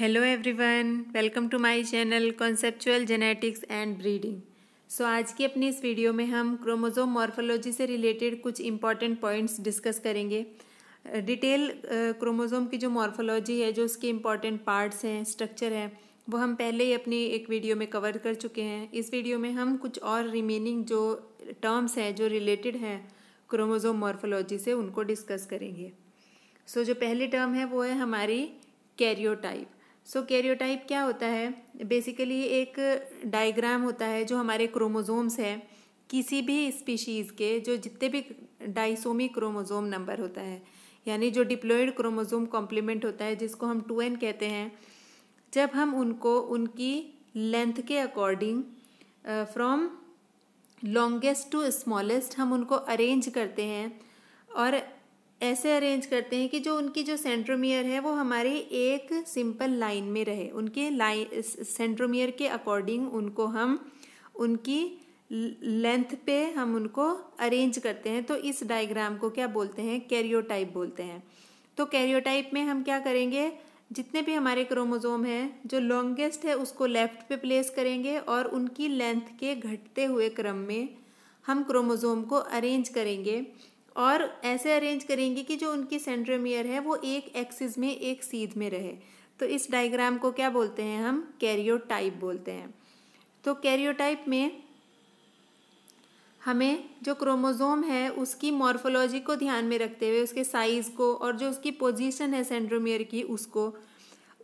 Hello everyone welcome to my channel conceptual genetics and breeding so आज की अपनी इस वीडियो में हम क्रोमोजोम मॉर्फोलॉजी से रिलेटेड कुछ इंपॉर्टेंट पॉइंट्स डिस्कस करेंगे डिटेल क्रोमोजोम की जो मॉर्फोलॉजी है जो उसके इम्पॉर्टेंट पार्ट्स हैं स्ट्रक्चर है वो हम पहले ही अपनी एक वीडियो में कवर कर चुके हैं इस वीडियो में हम कुछ और रिमेनिंग जो टर्म्स हैं जो रिलेटेड हैं क्रोमोजोम मॉर्फोलॉजी से उनको डिस्कस करेंगे सो so, जो पहली टर्म है वो है हमारी कैरियोटाइप सो so, कैरियोटाइप क्या होता है बेसिकली एक डायग्राम होता है जो हमारे क्रोमोजोम्स है किसी भी स्पीशीज़ के जो जितने भी डाइसोमी क्रोमोजोम नंबर होता है यानी जो डिप्लोइड क्रोमोजोम कॉम्प्लीमेंट होता है जिसको हम टू एन कहते हैं जब हम उनको उनकी लेंथ के according from longest to smallest हम उनको अरेंज करते हैं और ऐसे अरेंज करते हैं कि जो उनकी जो सेंट्रोमियर है वो हमारे एक सिंपल लाइन में रहे उनके लाइन सेंट्रोमियर के अकॉर्डिंग उनको हम उनकी लेंथ पे हम उनको अरेंज करते हैं तो इस डायग्राम को क्या बोलते हैं कैरियोटाइप बोलते हैं तो कैरियोटाइप में हम क्या करेंगे जितने भी हमारे क्रोमोजोम हैं जो लॉन्गेस्ट है उसको लेफ्ट पे प्लेस करेंगे और उनकी लेंथ के घटते हुए क्रम में हम क्रोमोजोम को अरेंज करेंगे और ऐसे अरेंज करेंगे कि जो उनकी सेंट्रोमियर है वो एक एक्सिस में एक सीध में रहे तो इस डायग्राम को क्या बोलते हैं हम कैरियोटाइप बोलते हैं तो कैरियोटाइप में हमें जो क्रोमोज़ोम है उसकी मॉर्फोलॉजी को ध्यान में रखते हुए उसके साइज़ को और जो उसकी पोजीशन है सेंड्रोमियर की उसको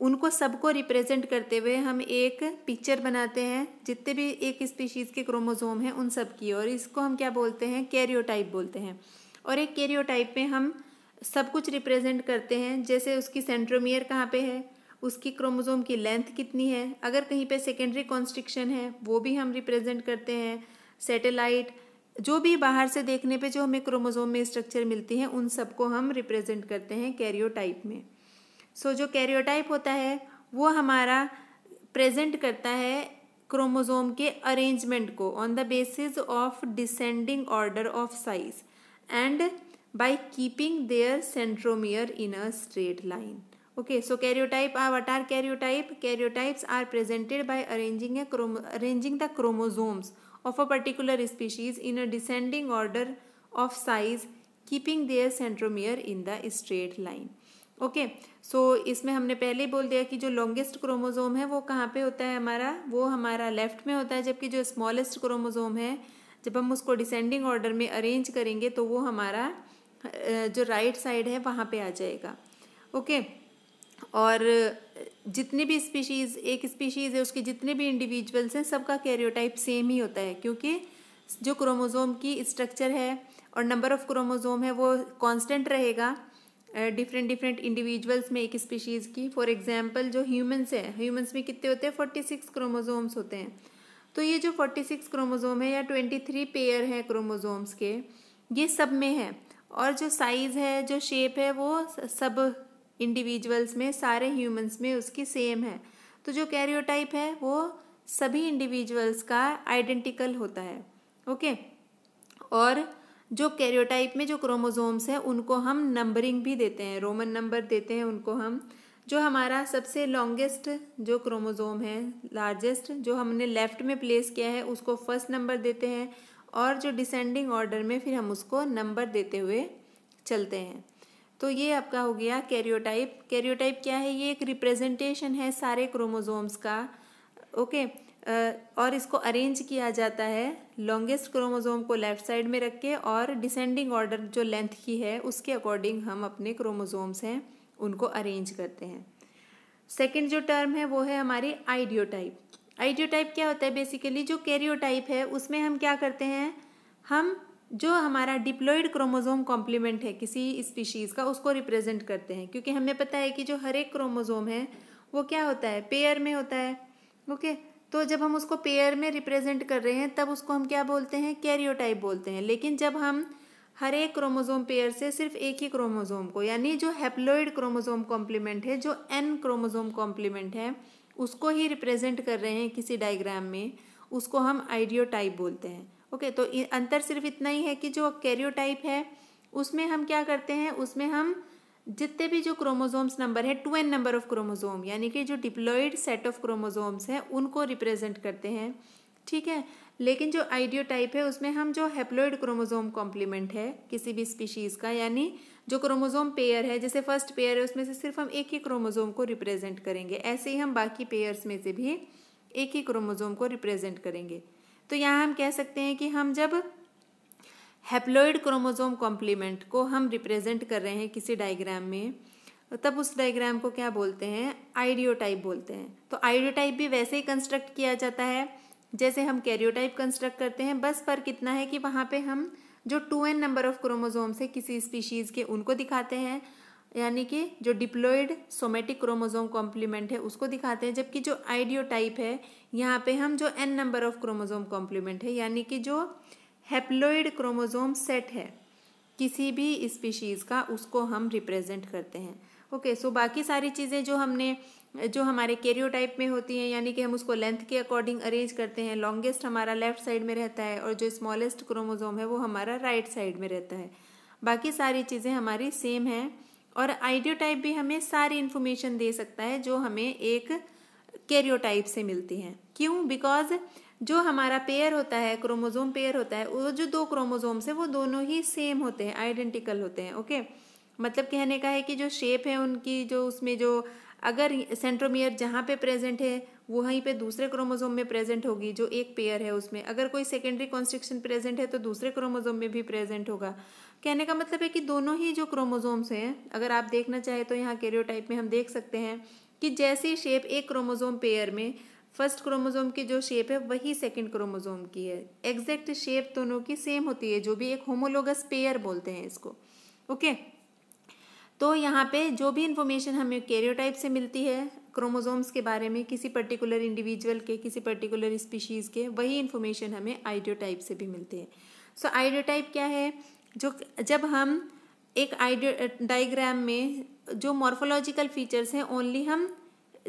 उनको सबको रिप्रेजेंट करते हुए हम एक पिक्चर बनाते हैं जितने भी एक स्पीशीज़ के क्रोमोज़ोम हैं उन सब की और इसको हम क्या बोलते हैं कैरियोटाइप बोलते हैं और एक कैरियोटाइप में हम सब कुछ रिप्रेजेंट करते हैं जैसे उसकी सेंट्रोमियर कहाँ पे है उसकी क्रोमोजोम की लेंथ कितनी है अगर कहीं पे सेकेंडरी कॉन्स्ट्रिक्शन है वो भी हम रिप्रेजेंट करते हैं सैटेलाइट जो भी बाहर से देखने पे जो हमें क्रोमोजोम में स्ट्रक्चर मिलती है उन सबको हम रिप्रेजेंट करते हैं कैरियोटाइप में सो so, जो कैरियोटाइप होता है वो हमारा प्रेजेंट करता है क्रोमोजोम के अरेंजमेंट को on the basis of descending order of size and by keeping their centromere in a straight line. Okay, so karyotype are what are karyotype? Karyotypes are presented by arranging, a arranging the chromosomes of a particular species in a descending order of size keeping their centromere in the straight line. Okay okay, so so, इसमें हमने पहले ही बोल दिया कि जो longest chromosome है वो कहाँ पे होता है हमारा वो हमारा लेफ्ट में होता है जबकि जो स्मॉलेस्ट क्रोमोजोम है जब हम उसको डिसेंडिंग ऑर्डर में अरेंज करेंगे तो वो हमारा जो राइट साइड है वहाँ पे आ जाएगा ओके और जितने भी स्पीशीज़ एक स्पीशीज़ है उसके जितने भी इंडिविजुअल्स हैं सबका कैरियोटाइप सेम ही होता है क्योंकि जो क्रोमोज़ोम की स्ट्रक्चर है और नंबर ऑफ क्रोमोज़ोम है वो कांस्टेंट रहेगा डिफरेंट डिफरेंट इंडिविजुअल्स में एक स्पीशीज़ की फॉर एग्जांपल जो ह्यूमंस है ह्यूमंस में कितने होते हैं फोर्टी सिक्स क्रोमोजोम्स होते हैं तो ये जो फोर्टी सिक्स क्रोमोज़ोम है या ट्वेंटी थ्री पेयर हैं क्रोमोज़ोम्स के ये सब में है और जो साइज़ है जो शेप है वो सब इंडिविजुअल्स में सारे ह्यूमंस में उसकी सेम है तो जो कैरियोटाइप है वो सभी इंडिविजुअल्स का आइडेंटिकल होता है ओके और जो कैरियोटाइप में जो क्रोमोजोम्स हैं उनको हम नंबरिंग भी देते हैं रोमन नंबर देते हैं उनको हम जो हमारा सबसे लॉन्गेस्ट जो क्रोमोज़ोम है लार्जेस्ट जो हमने लेफ़्ट में प्लेस किया है उसको फर्स्ट नंबर देते हैं और जो डिसेंडिंग ऑर्डर में फिर हम उसको नंबर देते हुए चलते हैं तो ये आपका हो गया कैरियोटाइप कैरियोटाइप क्या है ये एक रिप्रेजेंटेशन है सारे क्रोमोज़ोम्स का ओके और इसको अरेंज किया जाता है लॉन्गेस्ट क्रोमोज़ोम को लेफ़्ट साइड में रख के और डिसेंडिंग ऑर्डर जो लेंथ की है उसके अकॉर्डिंग हम अपने क्रोमोज़ोम्स हैं उनको अरेंज करते हैं सेकेंड जो टर्म है वो है हमारी आइडियोटाइप आइडियोटाइप क्या होता है बेसिकली जो कैरियोटाइप है उसमें हम क्या करते हैं हम जो हमारा डिप्लोइड क्रोमोजोम कॉम्प्लीमेंट है किसी स्पीशीज़ का उसको रिप्रेजेंट करते हैं क्योंकि हमें पता है कि जो हर एक क्रोमोजोम है वो क्या होता है पेयर में होता है ओके तो जब हम उसको पेयर में रिप्रेजेंट कर रहे हैं तब उसको हम क्या बोलते हैं कैरियोटाइप बोलते हैं लेकिन जब हम हर एक क्रोमोजोम पेयर से सिर्फ एक ही क्रोमोजोम को यानी जो हैप्लोइड क्रोमोजोम कॉम्प्लीमेंट है जो एन क्रोमोजोम कॉम्प्लीमेंट है उसको ही रिप्रेजेंट कर रहे हैं किसी डायग्राम में उसको हम आइडियोटाइप बोलते हैं ओके तो अंतर सिर्फ इतना ही है कि जो कैरियोटाइप है उसमें हम क्या करते हैं उसमें हम जितने भी जो क्रोमोजोम्स नंबर है two N number of chromosome यानी कि जो डिप्लोइड सेट ऑफ क्रोमोजोम्स हैं उनको रिप्रेजेंट करते हैं ठीक है लेकिन जो आइडियोटाइप है उसमें हम जो हेप्लोइड क्रोमोजोम कॉम्प्लीमेंट है किसी भी स्पीशीज़ का यानी जो क्रोमोजोम पेयर है जैसे फर्स्ट पेयर है उसमें से सिर्फ हम एक ही क्रोमोजोम को रिप्रेजेंट करेंगे ऐसे ही हम बाकी पेयर्स में से भी एक ही क्रोमोजोम को रिप्रेजेंट करेंगे तो यहाँ हम कह सकते हैं कि हम जब हेप्लोइड क्रोमोजोम कॉम्प्लीमेंट को हम रिप्रेजेंट कर रहे हैं किसी डायग्राम में तब उस डायग्राम को क्या बोलते हैं आइडियोटाइप बोलते हैं तो आइडियोटाइप भी वैसे ही कंस्ट्रक्ट किया जाता है जैसे हम कैरियोटाइप कंस्ट्रक्ट करते हैं बस फर्क इतना है कि वहाँ पे हम जो two N number of chromosomes है किसी स्पीशीज़ के उनको दिखाते हैं यानी कि जो डिप्लोइड सोमेटिक क्रोमोजोम कॉम्प्लीमेंट है उसको दिखाते हैं जबकि जो आइडियोटाइप है यहाँ पे हम जो N number of chromosome complement है यानी कि जो हैप्लोइड क्रोमोजोम सेट है किसी भी स्पीशीज़ का उसको हम रिप्रेजेंट करते हैं ओके okay, सो so बाकी सारी चीज़ें जो हमने जो हमारे कैरियोटाइप में होती हैं यानी कि हम उसको लेंथ के अकॉर्डिंग अरेंज करते हैं लॉन्गेस्ट हमारा लेफ्ट साइड में रहता है और जो स्मॉलेस्ट क्रोमोजोम है वो हमारा राइट right साइड में रहता है बाकी सारी चीज़ें हमारी सेम हैं और आइडियोटाइप भी हमें सारी इन्फॉर्मेशन दे सकता है जो हमें एक कैरियोटाइप से मिलती हैं क्यों बिकॉज जो हमारा पेयर होता है क्रोमोजोम पेयर होता है वो जो दो क्रोमोजोम्स हैं वो दोनों ही सेम होते हैं आइडेंटिकल होते हैं ओके मतलब कहने का है कि जो शेप है उनकी जो उसमें जो अगर सेंट्रोमियर जहाँ पे प्रेजेंट है वहीं पे दूसरे क्रोमोजोम में प्रेजेंट होगी जो एक पेयर है उसमें अगर कोई सेकेंडरी कॉन्स्ट्रिक्शन प्रेजेंट है तो दूसरे क्रोमोजोम में भी प्रेजेंट होगा कहने का मतलब है कि दोनों ही जो क्रोमोजोम्स हैं अगर आप देखना चाहें तो यहाँ कैरियोटाइप में हम देख सकते हैं कि जैसी शेप एक क्रोमोजोम पेयर में फर्स्ट क्रोमोजोम की जो शेप है वही सेकंड क्रोमोजोम की है एग्जैक्ट शेप दोनों की सेम होती है जो भी एक होमोलोगस पेयर बोलते हैं इसको ओके okay? तो यहाँ पे जो भी इन्फॉर्मेशन हमें कैरियोटाइप से मिलती है क्रोमोसोम्स के बारे में किसी पर्टिकुलर इंडिविजुअल के किसी पर्टिकुलर स्पीशीज़ के वही इन्फॉर्मेशन हमें आइडियोटाइप से भी मिलती है सो so, आइडियोटाइप क्या है जो जब हम एक आइडियो डाइग्राम में जो मॉर्फोलॉजिकल फीचर्स हैं ओनली हम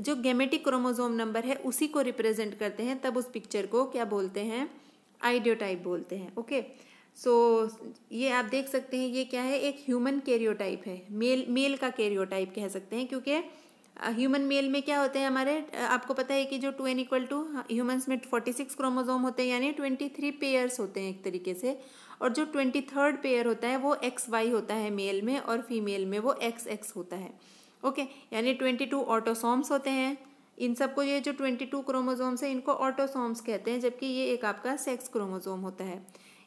जो गेमेटिक क्रोमोजोम नंबर है उसी को रिप्रेजेंट करते हैं तब उस पिक्चर को क्या बोलते हैं आइडियोटाइप बोलते हैं ओके okay? सो so, ये आप देख सकते हैं ये क्या है एक ह्यूमन कैरियोटाइप है मेल मेल का कैरियोटाइप कह सकते हैं क्योंकि ह्यूमन मेल में क्या होते हैं हमारे आपको पता है कि जो two N equal to humans में फोर्टी सिक्स क्रोमोजोम होते हैं यानी ट्वेंटी थ्री पेयर्स होते हैं एक तरीके से और जो ट्वेंटी थर्ड पेयर होता है वो एक्स वाई होता है मेल में और फीमेल में वो एक्स एक्स होता है ओके यानी ट्वेंटी टू ऑटोसोम्स होते हैं इन सबको ये जो ट्वेंटी टू क्रोमोजोम्स है इनको ऑटोसोम्स कहते हैं जबकि ये एक आपका सेक्स क्रोमोजोम होता है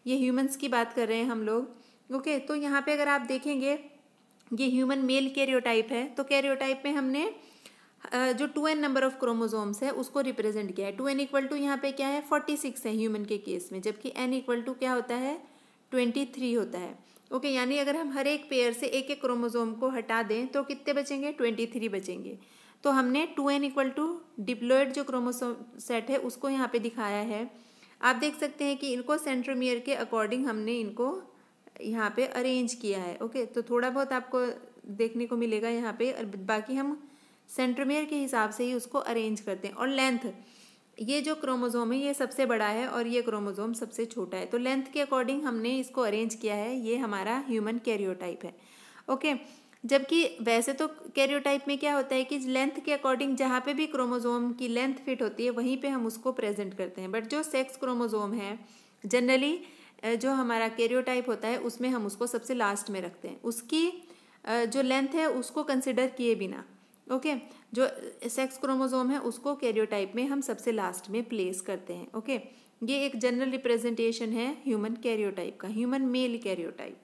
ये ह्यूमंस की बात कर रहे हैं हम लोग ओके तो यहाँ पे अगर आप देखेंगे ये ह्यूमन मेल कैरियोटाइप है तो कैरियोटाइप में हमने जो two N number of chromosomes है उसको रिप्रेजेंट किया है टू एन इक्वल टू यहाँ पे क्या है फोर्टी सिक्स है ह्यूमन के केस में जबकि एन इक्वल टू क्या होता है ट्वेंटी थ्री होता है ओके okay, यानी अगर हम हर एक पेयर से एक एक क्रोमोजोम को हटा दें तो कितने बचेंगे ट्वेंटी थ्री बचेंगे तो हमने two N equal to diploid जो क्रोमोसोम सेट है उसको यहाँ पे दिखाया है आप देख सकते हैं कि इनको सेंट्रोमियर के अकॉर्डिंग हमने इनको यहाँ पे अरेंज किया है ओके तो थोड़ा बहुत आपको देखने को मिलेगा यहाँ पे और बाकी हम सेंट्रोमेयर के हिसाब से ही उसको अरेंज करते हैं और लेंथ ये जो क्रोमोजोम है ये सबसे बड़ा है और ये क्रोमोजोम सबसे छोटा है तो लेंथ के अकॉर्डिंग हमने इसको अरेंज किया है ये हमारा ह्यूमन कैरियोटाइप है ओके जबकि वैसे तो कैरियोटाइप में क्या होता है कि लेंथ के अकॉर्डिंग जहाँ पे भी क्रोमोजोम की लेंथ फिट होती है वहीं पे हम उसको प्रेजेंट करते हैं बट जो सेक्स क्रोमोजोम है जनरली जो हमारा कैरियोटाइप होता है उसमें हम उसको सबसे लास्ट में रखते हैं उसकी जो लेंथ है उसको कंसिडर किए बिना ओके जो सेक्स क्रोमोजोम है उसको कैरियोटाइप में हम सबसे लास्ट में प्लेस करते हैं ओके ये एक जनरल रिप्रेजेंटेशन है ह्यूमन कैरियोटाइप का ह्यूमन मेल कैरियोटाइप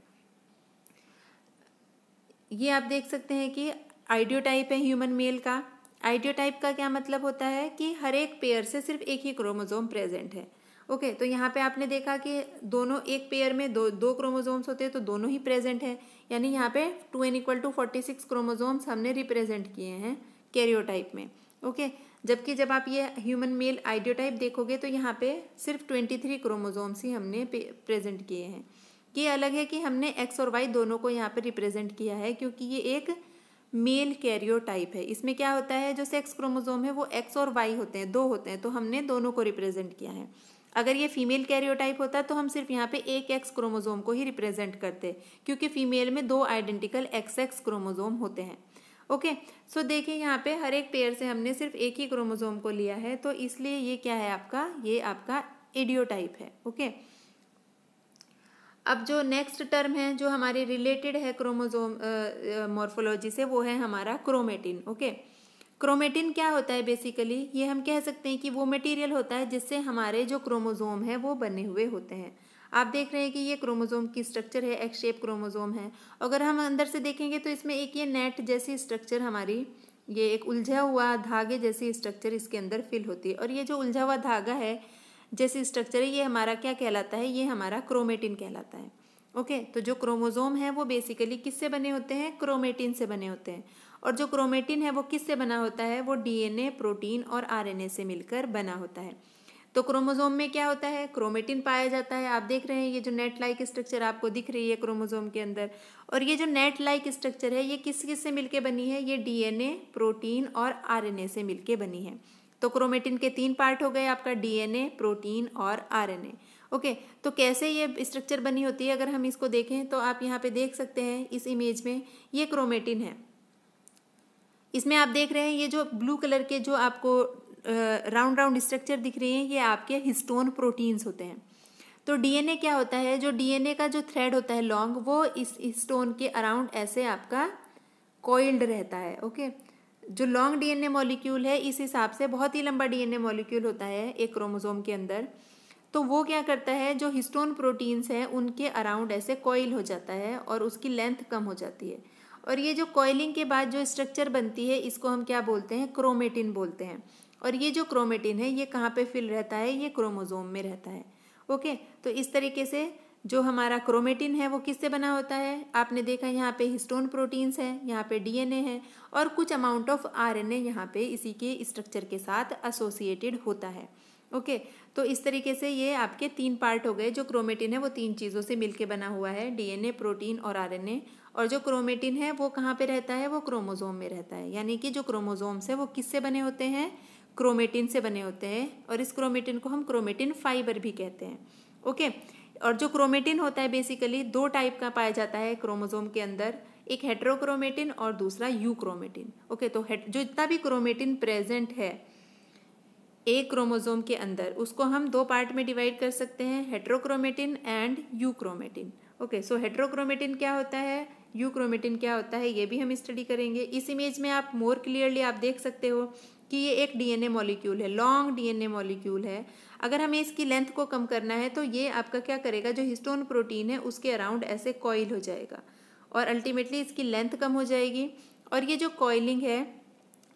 ये आप देख सकते हैं कि आइडियोटाइप है ह्यूमन मेल का आइडियोटाइप का क्या मतलब होता है कि हर एक पेयर से सिर्फ एक ही क्रोमोजोम प्रेजेंट है ओके okay, तो यहाँ पे आपने देखा कि दोनों एक पेयर में दो दो क्रोमोजोम्स होते हैं तो दोनों ही प्रेजेंट है यानी यहाँ पे two N equal to forty six chromosomes हमने रिप्रेजेंट किए हैं कैरियोटाइप में ओके okay, जबकि जब आप ये ह्यूमन मेल आइडियोटाइप देखोगे तो यहाँ पे सिर्फ ट्वेंटी थ्री क्रोमोजोम्स ही हमने प्रेजेंट किए हैं ये अलग है कि हमने एक्स और वाई दोनों को यहाँ पर रिप्रेजेंट किया है क्योंकि ये एक मेल कैरियो टाइप है इसमें क्या होता है जो सेक्स क्रोमोजोम है वो एक्स और वाई होते हैं दो होते हैं तो हमने दोनों को रिप्रेजेंट किया है अगर ये फीमेल कैरियो टाइप होता तो हम सिर्फ यहाँ पे एक एक्स क्रोमोजोम को ही रिप्रेजेंट करते क्योंकि फीमेल में दो आइडेंटिकल एक्स एक्स क्रोमोजोम होते हैं ओके सो देखिए यहाँ पे हर एक पेयर से हमने सिर्फ एक ही क्रोमोजोम को लिया है तो इसलिए ये क्या है आपका ये आपका एडियो टाइप है ओके okay? अब जो नेक्स्ट टर्म है जो हमारे रिलेटेड है क्रोमोजोम मॉर्फोलॉजी से वो है हमारा क्रोमेटिन ओके क्रोमेटिन क्या होता है बेसिकली ये हम कह सकते हैं कि वो मटेरियल होता है जिससे हमारे जो क्रोमोजोम है वो बने हुए होते हैं आप देख रहे हैं कि ये क्रोमोजोम की स्ट्रक्चर है एक्स शेप क्रोमोजोम है अगर हम अंदर से देखेंगे तो इसमें एक ये नेट जैसी स्ट्रक्चर हमारी ये एक उलझा हुआ धागे जैसी स्ट्रक्चर इसके अंदर फिल होती है और ये जो उलझा हुआ धागा है जैसे स्ट्रक्चर है ये हमारा क्या कहलाता है ये हमारा क्रोमेटिन कहलाता है ओके तो जो क्रोमोजोम है वो बेसिकली किससे बने होते हैं क्रोमेटिन से बने होते हैं और जो क्रोमेटिन है वो किससे बना होता है वो डीएनए प्रोटीन और आरएनए से मिलकर बना होता है तो क्रोमोजोम में क्या होता है क्रोमेटिन पाया जाता है आप देख रहे हैं ये जो नेट लाइक स्ट्रक्चर आपको दिख रही है क्रोमोजोम के अंदर और ये जो नेट लाइक स्ट्रक्चर है ये किस किस से मिलके बनी है ये डीएनए प्रोटीन और आरएनए से मिलके बनी है तो क्रोमेटिन के तीन पार्ट हो गए आपका डीएनए प्रोटीन और आरएनए ओके okay, तो कैसे ये स्ट्रक्चर बनी होती है अगर हम इसको देखें तो आप यहाँ पे देख सकते हैं इस इमेज में ये क्रोमेटिन है इसमें आप देख रहे हैं ये जो ब्लू कलर के जो आपको राउंड राउंड स्ट्रक्चर दिख रही हैं ये आपके हिस्टोन प्रोटीन्स होते हैं तो डीएनए क्या होता है जो डीएनए का जो थ्रेड होता है लॉन्ग वो इस स्टोन के अराउंड ऐसे आपका कोइल्ड रहता है ओके okay? जो लॉन्ग डीएनए मॉलिक्यूल है इस हिसाब से बहुत ही लंबा डीएनए मॉलिक्यूल होता है एक क्रोमोसोम के अंदर तो वो क्या करता है जो हिस्टोन प्रोटीन्स हैं उनके अराउंड ऐसे कॉयल हो जाता है और उसकी लेंथ कम हो जाती है और ये जो कॉइलिंग के बाद जो स्ट्रक्चर बनती है इसको हम क्या बोलते हैं क्रोमेटिन बोलते हैं और ये जो क्रोमेटिन है ये कहाँ पे फिल रहता है ये क्रोमोजोम में रहता है ओके तो इस तरीके से जो हमारा क्रोमेटिन है वो किससे बना होता है आपने देखा यहाँ पे हिस्टोन प्रोटीन्स है यहाँ पे डीएनए है और कुछ अमाउंट ऑफ आरएनए यहाँ पे इसी के स्ट्रक्चर के साथ एसोसिएटेड होता है ओके तो इस तरीके से ये आपके तीन पार्ट हो गए जो क्रोमेटिन है वो तीन चीज़ों से मिलकर बना हुआ है डीएनए प्रोटीन और आर और जो क्रोमेटिन है वो कहाँ पर रहता है वो क्रोमोजोम में रहता है यानी कि जो क्रोमोजोम्स है वो किससे बने होते हैं क्रोमेटिन से बने होते हैं और इस क्रोमेटिन को हम क्रोमेटिन फाइबर भी कहते हैं ओके okay, और जो क्रोमेटिन होता है बेसिकली दो टाइप का पाया जाता है क्रोमोजोम के अंदर एक हेट्रोक्रोमेटिन और दूसरा यूक्रोमेटिन ओके तो जो जितना भी क्रोमेटिन प्रेजेंट है एक क्रोमोजोम के अंदर उसको हम दो पार्ट में डिवाइड कर सकते हैं heterochromatin and euchromatin okay so heterochromatin क्या होता है यूक्रोमेटिन क्या होता है ये भी हम स्टडी करेंगे इस इमेज में आप मोर क्लियरली आप देख सकते हो कि ये एक डीएनए मॉलिक्यूल है लॉन्ग डीएनए मॉलिक्यूल है अगर हमें इसकी लेंथ को कम करना है तो ये आपका क्या करेगा जो हिस्टोन प्रोटीन है उसके अराउंड ऐसे कॉयल हो जाएगा और अल्टीमेटली इसकी लेंथ कम हो जाएगी और ये जो कॉयलिंग है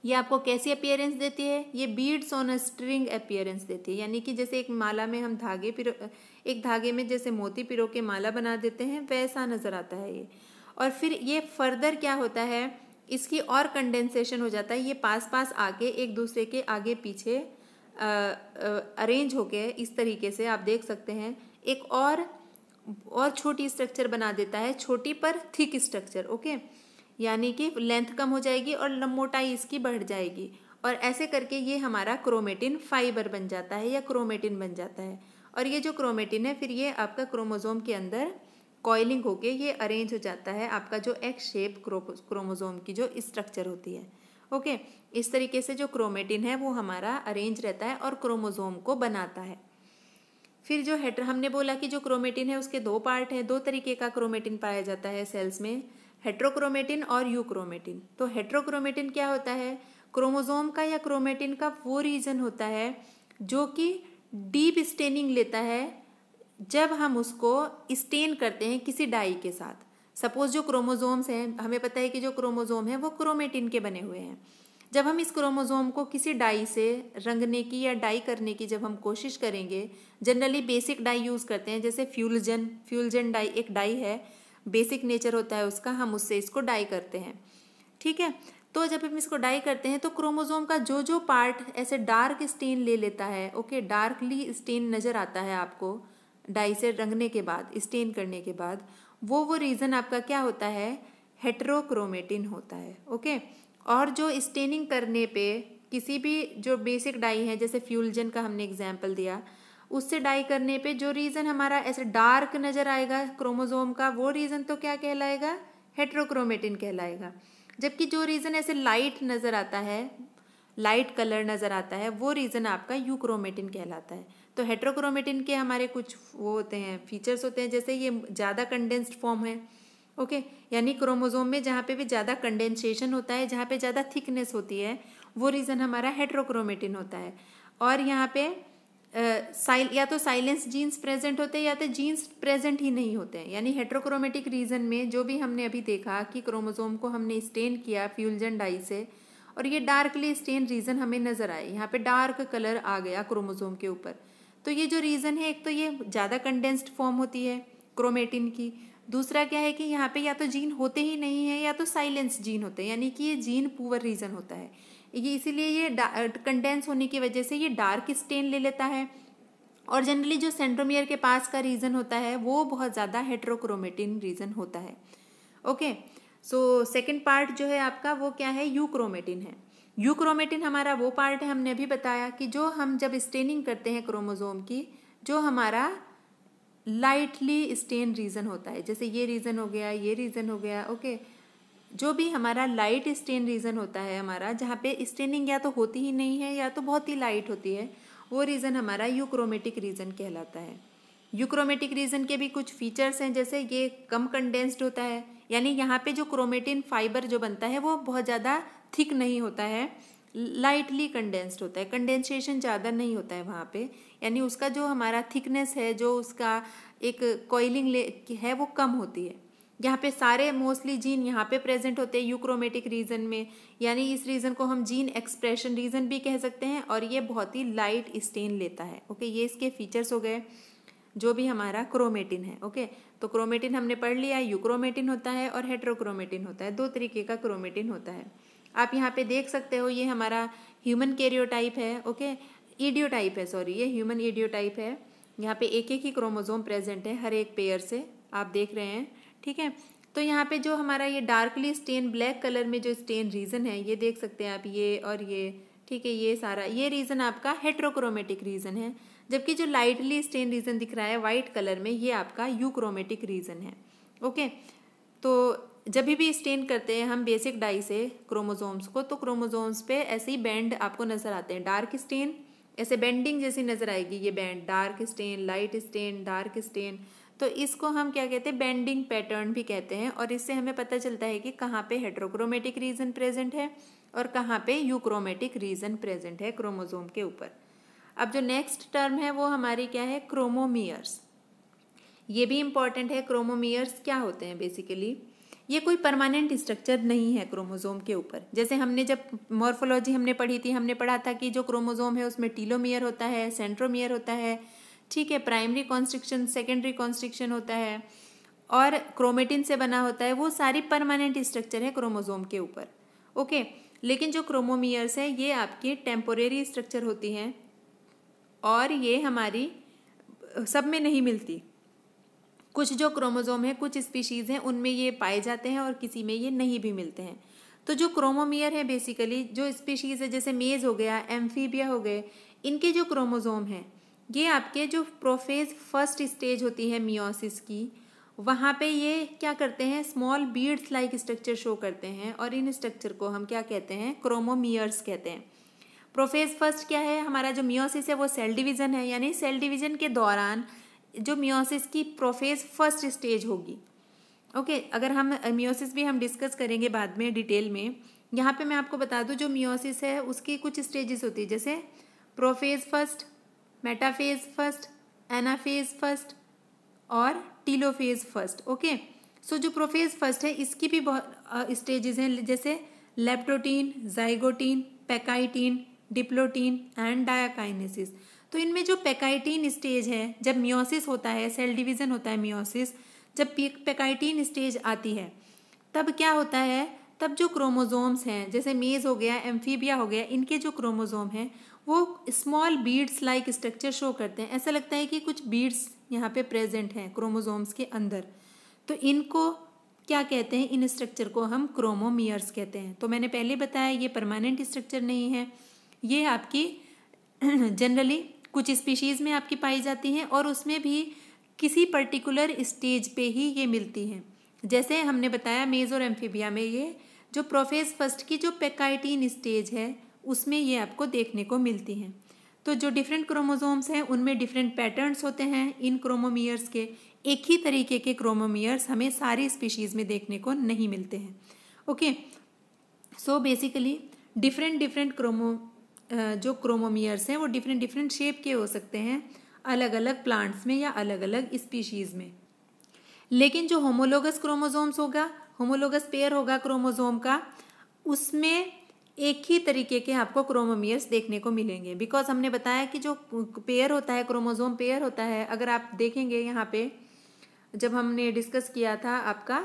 ये आपको कैसी अपियरेंस देती है ये beads on a string appearance देती है यानी कि जैसे एक माला में हम धागे पिरो एक धागे में जैसे मोती पिरो के माला बना देते हैं वैसा नज़र आता है ये और फिर ये फर्दर क्या होता है इसकी और कंडेंसेशन हो जाता है ये पास पास आके एक दूसरे के आगे पीछे अरेंज हो गए इस तरीके से आप देख सकते हैं एक और और छोटी स्ट्रक्चर बना देता है छोटी पर थिक स्ट्रक्चर ओके यानी कि लेंथ कम हो जाएगी और मोटाई इसकी बढ़ जाएगी और ऐसे करके ये हमारा क्रोमेटिन फाइबर बन जाता है या क्रोमेटिन बन जाता है और ये जो क्रोमेटिन है फिर ये आपका क्रोमोजोम के अंदर कॉइलिंग होके ये अरेंज हो जाता है आपका जो एक्स शेप क्रोमोजोम की जो स्ट्रक्चर होती है ओके इस तरीके से जो क्रोमेटिन है वो हमारा अरेंज रहता है और क्रोमोजोम को बनाता है फिर जो हेटर हमने बोला कि जो क्रोमेटिन है उसके दो पार्ट हैं दो तरीके का क्रोमेटिन पाया जाता है सेल्स में हेट्रोक्रोमेटिन और यूक्रोमेटिन तो हेट्रोक्रोमेटिन क्या होता है क्रोमोजोम का या क्रोमेटिन का वो रीजन होता है जो कि डीप स्टेनिंग लेता है जब हम उसको स्टेन करते हैं किसी डाई के साथ सपोज जो क्रोमोजोम्स हैं हमें पता है कि जो क्रोमोजोम है वो क्रोमेटिन के बने हुए हैं जब हम इस क्रोमोजोम को किसी डाई से रंगने की या डाई करने की जब हम कोशिश करेंगे जनरली बेसिक डाई यूज़ करते हैं जैसे फ्यूलजन फ्यूलजन डाई एक डाई है बेसिक नेचर होता है उसका हम उससे इसको डाई करते हैं ठीक है तो जब हम इसको डाई करते हैं तो क्रोमोजोम का जो जो पार्ट ऐसे डार्क स्टेन ले लेता है ओके डार्कली स्टेन नज़र आता है आपको डाई से रंगने के बाद स्टेन करने के बाद वो वो रीज़न आपका क्या होता है हेट्रोक्रोमेटिन होता है ओके और जो स्टेनिंग करने पे किसी भी जो बेसिक डाई है जैसे फ्यूलजन का हमने एग्जाम्पल दिया उससे डाई करने पे जो रीज़न हमारा ऐसे डार्क नज़र आएगा क्रोमोजोम का वो रीज़न तो क्या कहलाएगा हेट्रोक्रोमेटिन कहलाएगा जबकि जो रीज़न ऐसे लाइट नज़र आता है लाइट कलर नज़र आता है वो रीज़न आपका यूक्रोमेटिन कहलाता है तो हेट्रोक्रोमेटिन के हमारे कुछ वो होते हैं फीचर्स होते हैं जैसे ये ज़्यादा कंडेंस्ड फॉर्म है ओके यानी क्रोमोजोम में जहाँ पे भी ज़्यादा कंडेंसेशन होता है जहाँ पे ज़्यादा थिकनेस होती है वो रीज़न हमारा हेट्रोक्रोमेटिन होता है और यहाँ पे साइल या तो साइलेंस जीन्स प्रेजेंट होते हैं या तो जीन्स प्रेजेंट ही नहीं होते हैं यानी हेट्रोक्रोमेटिक रीजन में जो भी हमने अभी देखा कि क्रोमोजोम को हमने स्टेन किया फ्यूलजन डाई से और ये डार्कली स्टेन रीजन हमें नजर आए यहाँ पे डार्क कलर आ गया क्रोमोजोम के ऊपर तो ये जो रीज़न है एक तो ये ज़्यादा कंडेंस्ड फॉर्म होती है क्रोमेटिन की दूसरा क्या है कि यहाँ पे या तो जीन होते ही नहीं है या तो साइलेंस जीन होते हैं यानी कि ये जीन पुअर रीज़न होता है ये इसीलिए ये कंडेंस होने की वजह से ये डार्क स्टेन ले लेता है और जनरली जो सेंड्रोमियर के पास का रीज़न होता है वो बहुत ज़्यादा हेट्रोक्रोमेटिन रीज़न होता है ओके सो सेकेंड पार्ट जो है आपका वो क्या है यूक्रोमेटिन है यूक्रोमेटिन हमारा वो पार्ट है हमने अभी बताया कि जो हम जब स्टेनिंग करते हैं क्रोमोजोम की जो हमारा लाइटली स्टेन रीजन होता है जैसे ये रीजन हो गया ये रीजन हो गया ओके जो भी हमारा लाइट स्टेन रीजन होता है हमारा जहाँ पे स्टेनिंग या तो होती ही नहीं है या तो बहुत ही लाइट होती है वो रीजन हमारा यूक्रोमेटिक रीजन कहलाता है यूक्रोमेटिक रीजन के भी कुछ फीचर्स हैं जैसे ये कम कंडेंस्ड होता है यानी यहाँ पे जो क्रोमेटिन फाइबर जो बनता है वो बहुत ज़्यादा थिक नहीं होता है लाइटली कंडेंस्ड होता है कंडेंसेशन ज़्यादा नहीं होता है वहाँ पे यानी उसका जो हमारा थिकनेस है जो उसका एक कोयलिंग ले है वो कम होती है यहाँ पे सारे मोस्टली जीन यहाँ पे प्रेजेंट होते हैं यूक्रोमेटिक रीजन में यानी इस रीजन को हम जीन एक्सप्रेशन रीजन भी कह सकते हैं और ये बहुत ही लाइट स्टेन लेता है ओके ये इसके फीचर्स हो गए जो भी हमारा क्रोमेटिन है ओके तो क्रोमेटिन हमने पढ़ लिया यूक्रोमेटिन होता है और हेट्रोक्रोमेटिन होता है दो तरीके का क्रोमेटिन होता है आप यहाँ पे देख सकते हो ये हमारा ह्यूमन कैरियोटाइप है ओके ईडियोटाइप है सॉरी ये ह्यूमन ईडियोटाइप है यहाँ पे एक एक ही क्रोमोजोम प्रेजेंट है हर एक पेयर से आप देख रहे हैं ठीक है तो यहाँ पे जो हमारा ये डार्कली स्टेन ब्लैक कलर में जो स्टेन रीजन है ये देख सकते हैं आप ये और ये ठीक है ये सारा ये रीज़न आपका हेट्रोक्रोमेटिक रीज़न है जबकि जो लाइटली स्टेन रीजन दिख रहा है वाइट कलर में ये आपका यूक्रोमेटिक रीजन है ओके तो जब भी स्टेन करते हैं हम बेसिक डाई से क्रोमोजोम्स को तो क्रोमोजोम्स पे ऐसे ही बैंड आपको नजर आते हैं डार्क स्टेन ऐसे बैंडिंग जैसी नजर आएगी ये band dark stain light stain dark stain तो इसको हम क्या कहते हैं बैंडिंग पैटर्न भी कहते हैं और इससे हमें पता चलता है कि कहाँ पे हेड्रोक्रोमेटिक रीजन प्रेजेंट है और कहाँ पे यूक्रोमेटिक रीजन प्रेजेंट है क्रोमोजोम के ऊपर अब जो नेक्स्ट टर्म है वो हमारी क्या है क्रोमोमियर्स ये भी इम्पॉर्टेंट है क्रोमोमियर्स क्या होते हैं बेसिकली ये कोई परमानेंट स्ट्रक्चर नहीं है क्रोमोजोम के ऊपर जैसे हमने जब मॉर्फोलॉजी हमने पढ़ी थी हमने पढ़ा था कि जो क्रोमोजोम है उसमें टीलोमियर होता है सेंट्रोमियर होता है ठीक है प्राइमरी कॉन्स्ट्रिक्शन सेकेंडरी कॉन्स्ट्रिक्शन होता है और क्रोमेटिन से बना होता है वो सारी परमानेंट स्ट्रक्चर है क्रोमोजोम के ऊपर ओके लेकिन जो क्रोमोमियर्स है ये आपकी टेम्पोरेरी स्ट्रक्चर होती हैं और ये हमारी सब में नहीं मिलती कुछ जो क्रोमोजोम है कुछ स्पीशीज़ हैं उनमें ये पाए जाते हैं और किसी में ये नहीं भी मिलते हैं तो जो क्रोमोमियर है बेसिकली जो स्पीशीज़ है जैसे मेज़ हो गया एम्फीबिया हो गए इनके जो क्रोमोजोम हैं ये आपके जो प्रोफेज फर्स्ट स्टेज होती है मियोसिस की वहाँ पे ये क्या करते हैं small beads like structure show करते हैं और इन स्ट्रक्चर को हम क्या कहते हैं क्रोमोमियर्स कहते हैं प्रोफेज फर्स्ट क्या है हमारा जो मियोसिस है वो सेल डिवीज़न है यानी सेल डिवीज़न के दौरान जो मियोसिस की प्रोफेज फर्स्ट स्टेज होगी ओके okay, अगर हम मियोसिस भी हम डिस्कस करेंगे बाद में डिटेल में यहाँ पे मैं आपको बता दूँ जो मियोसिस है उसकी कुछ स्टेजेस होती है जैसे prophase first metaphase first anaphase first और टीलोफेज फर्स्ट ओके सो जो प्रोफेज फर्स्ट है इसकी भी बहुत स्टेजेस हैं जैसे leptotene zygotene pachytene diplotene and diakinesis तो इनमें जो पेकाइटीन स्टेज है जब मियोसिस होता है सेल डिवीजन होता है मियोसिस जब पेकाइटीन स्टेज आती है तब क्या होता है तब जो क्रोमोजोम्स हैं जैसे मेज़ हो गया एम्फीबिया हो गया इनके जो क्रोमोजोम हैं वो small beads like structure show करते हैं ऐसा लगता है कि कुछ बीड्स यहाँ पे प्रेजेंट हैं क्रोमोजोम्स के अंदर तो इनको क्या कहते हैं इन स्ट्रक्चर को हम क्रोमोमियर्स कहते हैं तो मैंने पहले बताया ये परमानेंट स्ट्रक्चर नहीं है ये आपकी जनरली कुछ स्पीशीज़ में आपकी पाई जाती हैं और उसमें भी किसी पर्टिकुलर स्टेज पे ही ये मिलती हैं जैसे हमने बताया मेज और एम्फीबिया में ये जो प्रोफेज फर्स्ट की जो पेकाइटीन स्टेज है उसमें ये आपको देखने को मिलती हैं तो जो डिफरेंट क्रोमोजोम्स हैं उनमें डिफरेंट पैटर्न्स होते हैं इन क्रोमोमियर्स के एक ही तरीके के क्रोमोमियर्स हमें सारी स्पीशीज़ में देखने को नहीं मिलते हैं okay so basically different different क्रोमो जो क्रोमोमियर्स हैं वो डिफरेंट डिफरेंट शेप के हो सकते हैं अलग अलग प्लांट्स में या अलग अलग स्पीशीज़ में लेकिन जो होमोलोगस क्रोमोजोम्स होगा होमोलोगस पेयर होगा क्रोमोजोम का उसमें एक ही तरीके के आपको क्रोमोमियर्स देखने को मिलेंगे बिकॉज हमने बताया कि जो पेयर होता है क्रोमोजोम पेयर होता है अगर आप देखेंगे यहाँ पे जब हमने डिस्कस किया था आपका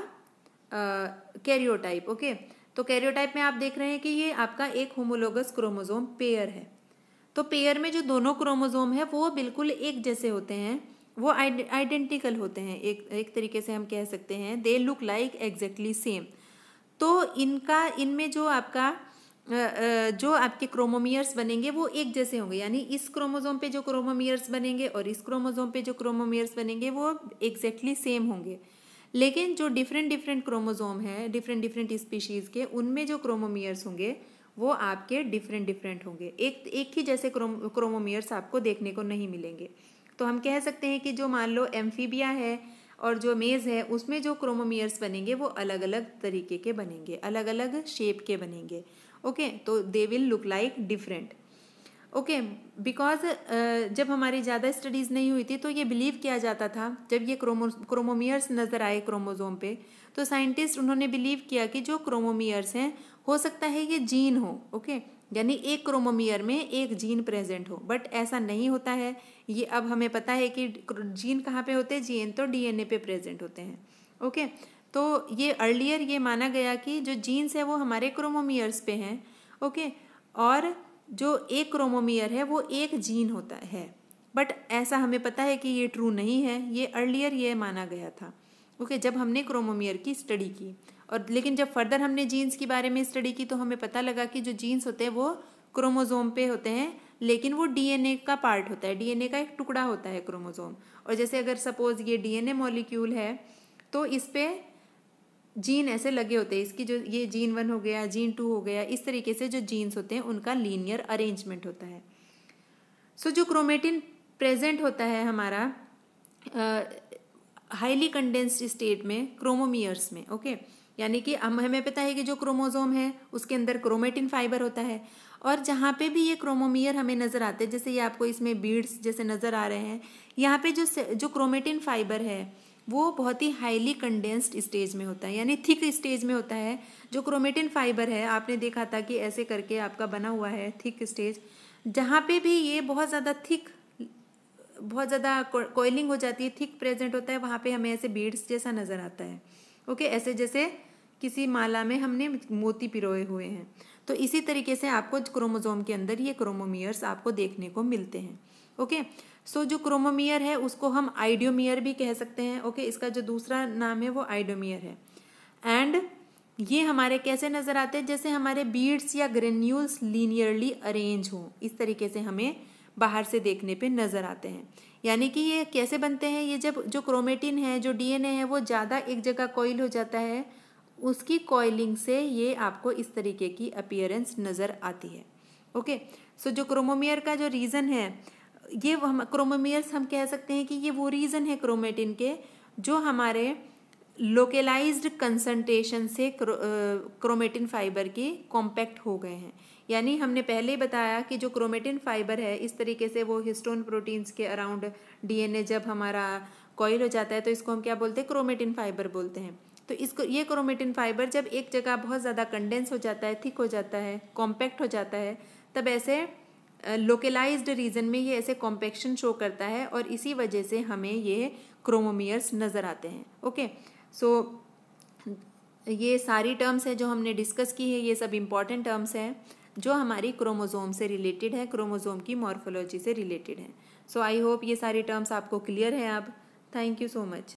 कैरियोटाइप ओके तो कैरियोटाइप में आप देख रहे हैं कि ये आपका एक होमोलोगस क्रोमोजोम पेयर है तो पेयर में जो दोनों क्रोमोजोम है वो बिल्कुल एक जैसे होते हैं वो आइडेंटिकल होते हैं एक एक तरीके से हम कह सकते हैं they look like exactly same तो इनका इनमें जो आपका जो आपके क्रोमोमियर्स बनेंगे वो एक जैसे होंगे यानी इस क्रोमोजोम पे जो क्रोमोमियर्स बनेंगे और इस क्रोमोजोम पे जो क्रोमोमियर्स बनेंगे वो एग्जैक्टली सेम होंगे लेकिन जो डिफरेंट डिफरेंट क्रोमोजोम है डिफरेंट डिफरेंट स्पीशीज़ के उनमें जो क्रोमोमियर्स होंगे वो आपके डिफरेंट डिफरेंट होंगे एक एक ही जैसे क्रोम क्रोमोमियर्स आपको देखने को नहीं मिलेंगे तो हम कह सकते हैं कि जो मान लो एम्फीबिया है और जो मेज़ है उसमें जो क्रोमोमियर्स बनेंगे वो अलग अलग तरीके के बनेंगे अलग अलग शेप के बनेंगे ओके तो they will look like different okay because uh, जब हमारी ज़्यादा स्टडीज़ नहीं हुई थी तो ये बिलीव किया जाता था जब ये क्रोमो क्रोमोमियर्स नज़र आए क्रोमोजोम पे तो साइंटिस्ट उन्होंने बिलीव किया कि जो क्रोमोमियर्स हैं हो सकता है ये जीन हो ओके यानी एक क्रोमोमियर में एक जीन प्रेजेंट हो बट ऐसा नहीं होता है ये अब हमें पता है कि जीन कहाँ पे होते हैं जीन तो डीएनए पे प्रेजेंट होते हैं ओके तो ये अर्लियर ये माना गया कि जो जीन्स है वो हमारे क्रोमोमियर्स पे हैं ओके और जो एक क्रोमोमियर है वो एक जीन होता है बट ऐसा हमें पता है कि ये ट्रू नहीं है ये अर्लियर ये माना गया था ओके okay, जब हमने क्रोमोमियर की स्टडी की और लेकिन जब फर्दर हमने जीन्स के बारे में स्टडी की तो हमें पता लगा कि जो जीन्स होते हैं वो क्रोमोजोम पे होते हैं लेकिन वो डीएनए का पार्ट होता है डीएनए का एक टुकड़ा होता है क्रोमोजोम और जैसे अगर सपोज ये डीएनए मॉलिक्यूल है तो इस पर जीन ऐसे लगे होते हैं इसकी जो ये जीन वन हो गया जीन टू हो गया इस तरीके से जो जीन्स होते हैं उनका लीनियर अरेंजमेंट होता है सो so, जो क्रोमेटिन प्रेजेंट होता है हमारा हाईली कंडेंस्ड स्टेट में क्रोमोमियर्स में ओके okay? यानी कि हम हमें पता है कि जो क्रोमोजोम है उसके अंदर क्रोमेटिन फाइबर होता है और जहाँ पे भी ये क्रोमोमियर हमें नज़र आते हैं जैसे ये आपको इसमें बीड्स जैसे नज़र आ रहे हैं यहाँ पे जो जो क्रोमेटिन फाइबर है वो बहुत ही हाईली कंडेंस्ड स्टेज में होता है यानी थिक स्टेज में होता है जो क्रोमेटिन फाइबर है आपने देखा था कि ऐसे करके आपका बना हुआ है थिक स्टेज जहाँ पे भी ये बहुत ज़्यादा थिक बहुत ज़्यादा कोयलिंग हो जाती है थिक प्रेजेंट होता है वहाँ पे हमें ऐसे बीड्स जैसा नज़र आता है ओके ऐसे जैसे किसी माला में हमने मोती पिरोए हुए हैं तो इसी तरीके से आपको क्रोमोजोम के अंदर ये क्रोमोमियर्स आपको देखने को मिलते हैं ओके सो so, जो क्रोमोमियर है उसको हम आइडियोमियर भी कह सकते हैं ओके okay? इसका जो दूसरा नाम है वो आइडियोमियर है एंड ये हमारे कैसे नज़र आते हैं जैसे हमारे बीड्स या ग्रेन्यूल्स लीनियरली अरेंज हों इस तरीके से हमें बाहर से देखने पे नज़र आते हैं यानी कि ये कैसे बनते हैं ये जब जो क्रोमेटिन है जो डीएनए है वो ज़्यादा एक जगह कॉइल हो जाता है उसकी कॉइलिंग से ये आपको इस तरीके की अपियरेंस नज़र आती है ओके सो so, जो क्रोमोमियर का जो रीज़न है ये हम क्रोमोमियर्स हम कह सकते हैं कि ये वो रीज़न है क्रोमेटिन के जो हमारे लोकेलाइज कंसंट्रेशन से क्रो, क्रोमेटिन फाइबर की कॉम्पैक्ट हो गए हैं यानी हमने पहले बताया कि जो क्रोमेटिन फाइबर है इस तरीके से वो हिस्टोन प्रोटीन्स के अराउंड डीएनए जब हमारा कॉयल हो जाता है तो इसको हम क्या बोलते हैं क्रोमेटिन फाइबर बोलते हैं तो इसको ये क्रोमेटिन फाइबर जब एक जगह बहुत ज़्यादा कंडेंस हो जाता है थिक हो जाता है कॉम्पैक्ट हो जाता है तब ऐसे लोकलाइज्ड रीजन में ये ऐसे कॉम्पेक्शन शो करता है और इसी वजह से हमें ये क्रोमोमियर्स नज़र आते हैं ओके सो ये सारी टर्म्स हैं जो हमने डिस्कस की है ये सब इम्पॉर्टेंट टर्म्स हैं जो हमारी क्रोमोजोम से रिलेटेड है क्रोमोजोम की मॉर्फोलॉजी से रिलेटेड है सो आई होप ये सारी टर्म्स आपको क्लियर है अब थैंक यू सो मच